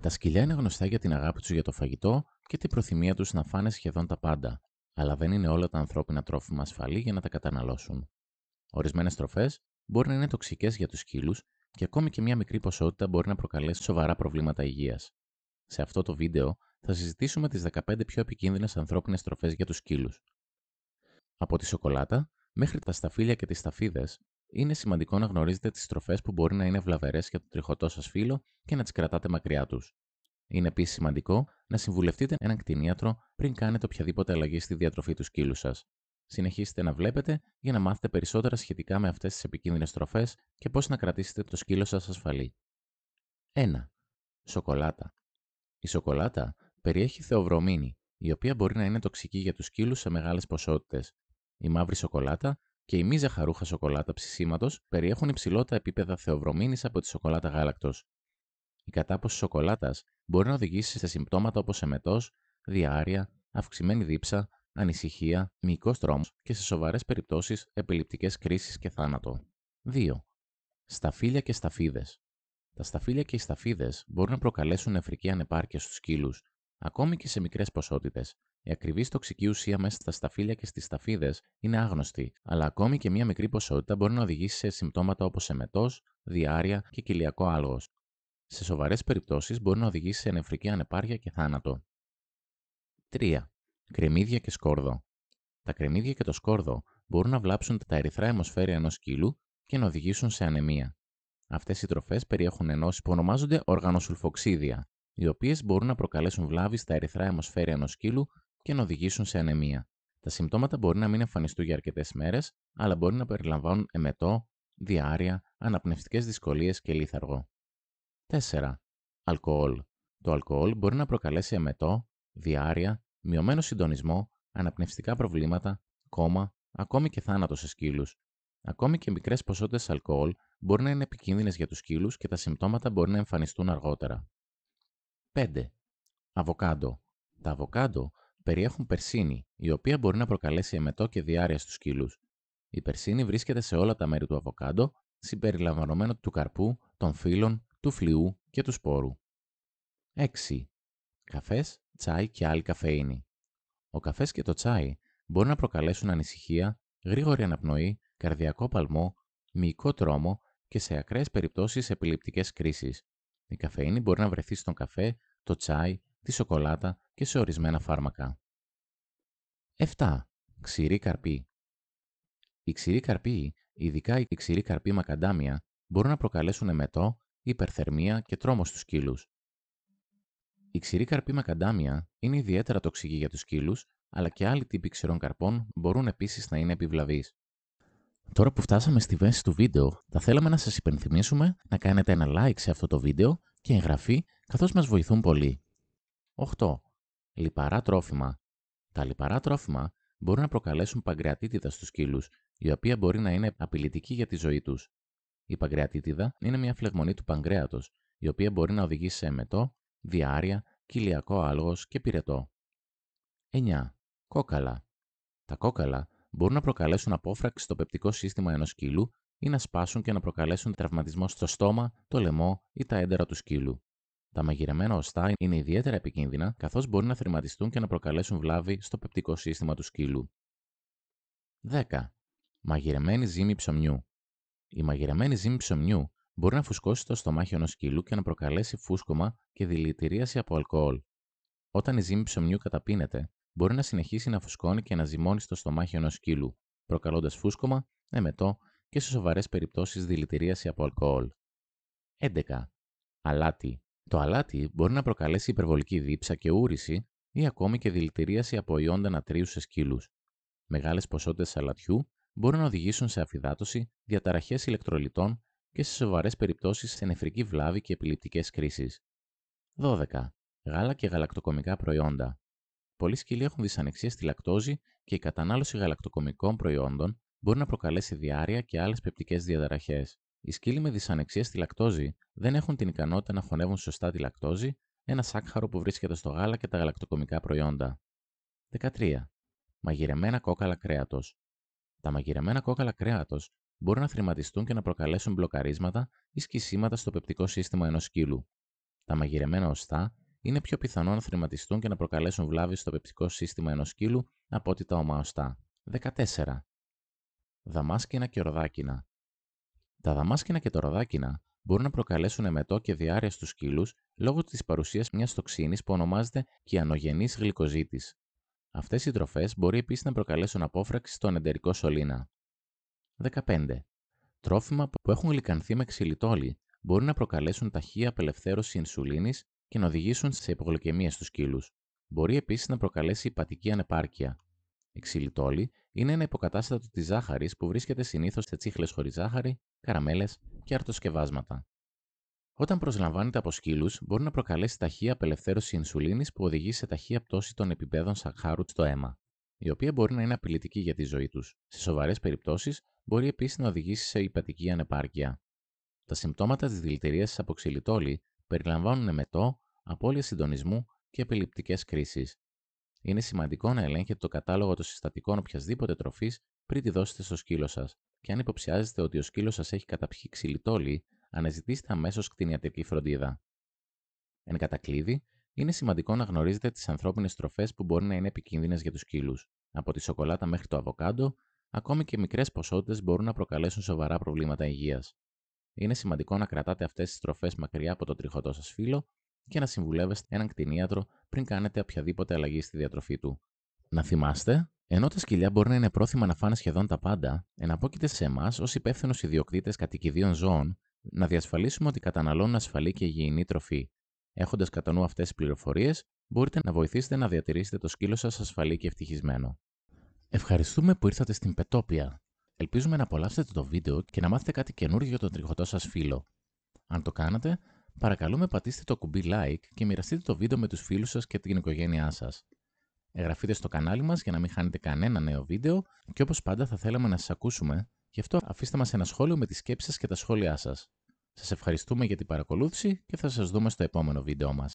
Τα σκυλιά είναι γνωστά για την αγάπη τους για το φαγητό και την προθυμία τους να φάνε σχεδόν τα πάντα, αλλά δεν είναι όλα τα ανθρώπινα τρόφιμα ασφαλή για να τα καταναλώσουν. Ορισμένες τροφέ μπορεί να είναι τοξικές για τους σκύλους και ακόμη και μια μικρή ποσότητα μπορεί να προκαλέσει σοβαρά προβλήματα υγείας. Σε αυτό το βίντεο θα συζητήσουμε τις 15 πιο επικίνδυνες ανθρώπινες τροφέ για τους σκύλους. Από τη σοκολάτα μέχρι τα σταφύλια και τις σταφίδες, είναι σημαντικό να γνωρίζετε τις στροφές που μπορεί να είναι βλαβερές για το τριχωτό σας φίλο και να τις κρατάτε μακριά τους. Είναι επίσης σημαντικό να συμβουλευτείτε έναν κτηνίατρο πριν κάνετε οποιαδήποτε αλλαγή στη διατροφή του σκύλου σας. Συνεχίστε να βλέπετε για να μάθετε περισσότερα σχετικά με αυτές τις επικίνδυνες στροφές και πώς να κρατήσετε το σκύλο σας ασφαλή. 1. Σοκολάτα. Η σοκολάτα περιέχει θεοβρωμίνη, η οποία μπορεί να είναι τοξική για τους σκύλους σε μεγάλες ποσότητες. Η μαύρη σοκολάτα και η μη ζαχαρούχα σοκολάτα ψησίματος περιέχουν υψηλότερα επίπεδα θεοβρωμίνης από τη σοκολάτα γάλακτος. Η κατάποση σοκολάτας μπορεί να οδηγήσει σε συμπτώματα όπως εμετός, διάρρεια, αυξημένη δίψα, ανησυχία, μυϊκός τρόμος και σε σοβαρές περιπτώσεις επιληπτικές κρίσεις και θάνατο. 2. Σταφύλια και σταφίδες. Τα σταφύλια και οι σταφίδες μπορούν να προκαλέσουν νεφρική ανεπάρκεια στους κύλου, ακόμη και σε μικρές ποσότητες, η ακριβή τοξική ουσία μέσα στα σταφύλια και στις σταφίδες είναι άγνωστη, αλλά ακόμη και μία μικρή ποσότητα μπορεί να οδηγήσει σε συμπτώματα όπως εμετός, διάρρεια και κοιλιακό άλογο. Σε σοβαρές περιπτώσεις μπορεί να οδηγήσει σε νεφρική ανεπάρκεια και θάνατο. 3. Κρεμμύδια και σκόρδο. Τα κρεμμύδια και το σκόρδο μπορούν να βλάψουν τα ερυθρά αιμοσφαίρια ενό κύλου και να οδηγήσουν σε ανεμία. Αυτές οι τροφές περιέχουν ενώσεις που ονομάζονται οργανοσουλφοξίδια, οι οποίες μπορούν να προκαλέσουν βλάβη στα ερυθρά αιμοσφαίρια ενός σκύλου και να οδηγήσουν σε ανεμία. Τα συμπτώματα μπορεί να μην εμφανιστούν για αρκετές μέρες, αλλά μπορεί να περιλαμβάνουν εμετό, διάρρεια, αναπνευστικές δυσκολίες και λίθαργο. 4. Αλκοόλ. Το αλκοόλ μπορεί να προκαλέσει εμετό, διάρρεια, μειωμένο συντονισμό, αναπνευστικά προβλήματα, κόμμα, ακόμη και θάνατο σε σκύλους. Ακόμη και μικρές ποσότητες αλκοόλ μπορεί να είναι επικίνδυνες για τους σκύλους και τα συμπτώματα μπορεί να εμφανιστούν αργότερα. 5. Αβοκάντο. Τα αβοκάντο περιέχουν περσίνη, η οποία μπορεί να προκαλέσει εμετό και διάρρεια στους σκύλους. Η περσίνη βρίσκεται σε όλα τα μέρη του αβοκάντο, συμπεριλαμβανομένου του καρπού, των φύλων, του φλοιού και του σπόρου. 6. Καφές, τσάι και άλλη καφέινη. Ο καφές και το τσάι μπορεί να προκαλέσουν ανησυχία, γρήγορη αναπνοή, καρδιακό παλμό, μυϊκό τρόμο και σε ακραίες περιπτώσεις επιληπτικές κρίσεις. Η καφέινη μπορεί να βρεθεί στον καφέ, το τσάι, τη σοκολάτα, και σε ορισμένα φάρμακα. 7. Ξηρή καρπή. Οι ξηροί καρποί, ειδικά οι ξηροί καρποί μακαντάμια, μπορούν να προκαλέσουν εμετό, υπερθερμία και τρόμο στους σκύλους. Οι ξηροί καρποί μακαντάμια είναι ιδιαίτερα τοξική για τους σκύλους, αλλά και άλλοι τύποι ξηρών καρπών μπορούν επίσης να είναι επιβλαβείς. Τώρα που φτάσαμε στη βέση του βίντεο, θα θέλαμε να σας υπενθυμίσουμε να κάνετε ένα like σε αυτό το βίντεο και εγγραφή, καθώς μας βοηθούν πολύ. 8. Λιπαρά τρόφιμα. Τα λιπαρά τρόφιμα μπορούν να προκαλέσουν παγκρεατίτιδα στους σκύλου, η οποία μπορεί να είναι απειλητική για τη ζωή τους. Η παγκρεατίτιδα είναι μια φλεγμονή του παγκρέατος, η οποία μπορεί να οδηγήσει σε αιμετό, διάρρεια, κοιλιακό άλογος και πυρετό. 9. Κόκαλα. Τα κόκαλα μπορούν να προκαλέσουν απόφραξη στο πεπτικό σύστημα ενός σκύλου ή να σπάσουν και να προκαλέσουν τραυματισμό στο στόμα, το λαιμό ή τα έντερα του σκύλου. Τα μαγειρεμένα οστά είναι ιδιαίτερα επικίνδυνα, καθώς μπορεί να θρηματιστούν και να προκαλέσουν βλάβη στο πεπτικό σύστημα του σκύλου. 10. Μαγειρεμένη ζύμη ψωμιού. Η μαγειρεμένη ζύμη ψωμιού μπορεί να φουσκώσει το στομάχι ενός σκύλου και να προκαλέσει φούσκωμα και δηλητηρίαση από αλκοόλ. Όταν η ζύμη ψωμιού καταπίνεται, μπορεί να συνεχίσει να φουσκώνει και να ζυμώνει στο στομάχι ενός σκύλου, προκαλώντας φούσκωμα, εμετό και σε σοβαρές περιπτώσεις δηλητηρίαση από αλκοόλ. 11. Αλάτι. Το αλάτι μπορεί να προκαλέσει υπερβολική δίψα και ούρηση ή ακόμη και δηλητηρίαση από ιόντα νατρίου σε σκύλου. Μεγάλες ποσότητες αλατιού μπορούν να οδηγήσουν σε αφυδάτωση, διαταραχές ηλεκτρολιτών και σε σοβαρές περιπτώσεις σε νεφρική βλάβη και επιληπτικές κρίσεις. 12. Γάλα και γαλακτοκομικά προϊόντα. Πολλοί σκύλοι έχουν δυσανεξία στη λακτόζη και η κατανάλωση γαλακτοκομικών προϊόντων μπορεί να προκαλέσει διάρρεια και άλλες πεπτικές διαταραχές. Οι σκύλοι με δυσανεξία στη λακτόζη δεν έχουν την ικανότητα να χωνεύουν σωστά τη λακτόζη, ένα σάκχαρο που βρίσκεται στο γάλα και τα γαλακτοκομικά προϊόντα. 13. Μαγειρεμένα κόκαλα κρέατος. Τα μαγειρεμένα κόκαλα κρέατος μπορούν να θρηματιστούν και να προκαλέσουν μπλοκαρίσματα ή σκισίματα στο πεπτικό σύστημα ενός σκύλου. Τα μαγειρεμένα οστά είναι πιο πιθανό να θρηματιστούν και να προκαλέσουν βλάβη στο πεπτικό σύστημα ενός σκύλου από ότι τα ομά οστά. 14. Δαμάσκηνα και ορδάκινα. Τα δαμάσκηνα και τα ροδάκινα μπορούν να προκαλέσουν εμετό και διάρρεια στους σκύλους λόγω της παρουσίας μιας τοξίνης που ονομάζεται κυανογενή γλυκοζήτης. Αυτές οι τροφές μπορεί επίσης να προκαλέσουν απόφραξη στον εντερικό σωλήνα. 15. Τρόφιμα που έχουν γλυκανθεί με ξυλιτόλι μπορεί να προκαλέσουν ταχεία απελευθέρωση ινσουλίνης και να οδηγήσουν σε υπογλυκαιμία στους σκύλους. Μπορεί επίσης να προκαλέσει υπατική ανεπάρκεια. ξυλιτόλη είναι ένα υποκατάστατο της ζάχαρης που βρίσκεται συνήθως σε τσίχλες χωρίς ζάχαρη, καραμέλες και αρτοσκευάσματα. Όταν προσλαμβάνεται από σκύλους, μπορεί να προκαλέσει ταχεία απελευθέρωση ινσουλίνης που οδηγεί σε ταχεία πτώση των επιπέδων σαχάρου στο αίμα, η οποία μπορεί να είναι απειλητική για τη ζωή τους. Σε σοβαρές περιπτώσεις, μπορεί επίσης να οδηγήσει σε υπατική ανεπάρκεια. Τα συμπτώματα της δηλητηρίας από ξυλιτόλη περιλαμβάνουν μετό, απώλεια συντονισμού και επιληπτικές κρίσεις, είναι σημαντικό να ελέγχετε το κατάλογο των συστατικών οποιασδήποτε τροφής πριν τη δώσετε στο σκύλο σας, και αν υποψιάζετε ότι ο σκύλος σας έχει καταπιεί ξυλιτόλι, αναζητήστε αμέσως κτηνιατρική φροντίδα. Εν κατακλείδη, είναι σημαντικό να γνωρίζετε τις ανθρώπινες τροφές που μπορεί να είναι επικίνδυνες για τους σκύλους. Από τη σοκολάτα μέχρι το αβοκάντο, ακόμη και μικρές ποσότητες μπορούν να προκαλέσουν σοβαρά προβλήματα υγείας. Είναι σημαντικό να κρατάτε αυτές τις τροφές μακριά από το τριχωτό σας φύλλο και να συμβουλεύεστε έναν κτηνίατρο πριν κάνετε οποιαδήποτε αλλαγή στη διατροφή του. Να θυμάστε, ενώ τα σκυλιά μπορεί να είναι πρόθυμα να φάνε σχεδόν τα πάντα, εναπόκειται σε εμάς ως υπεύθυνους ιδιοκτήτες κατοικιδίων ζώων να διασφαλίσουμε ότι καταναλώνουν ασφαλή και υγιεινή τροφή. Έχοντας κατά νου αυτές τις πληροφορίες, μπορείτε να βοηθήσετε να διατηρήσετε το σκύλο σας ασφαλή και ευτυχισμένο. Ευχαριστούμε που ήρθατε στην Πετόπια. Ελπίζουμε να απολαύσετε το βίντεο και να μάθετε κάτι καινούργιο για τον τριχωτό σας φίλο. Αν το κάνατε, Παρακαλούμε πατήστε το κουμπί like και μοιραστείτε το βίντεο με τους φίλους σας και την οικογένειά σας. Εγγραφείτε στο κανάλι μας για να μην χάνετε κανένα νέο βίντεο και όπως πάντα θα θέλαμε να σας ακούσουμε, γι' αυτό αφήστε μας ένα σχόλιο με τις σκέψεις σας και τα σχόλιά σας. Σας ευχαριστούμε για την παρακολούθηση και θα σας δούμε στο επόμενο βίντεο μας.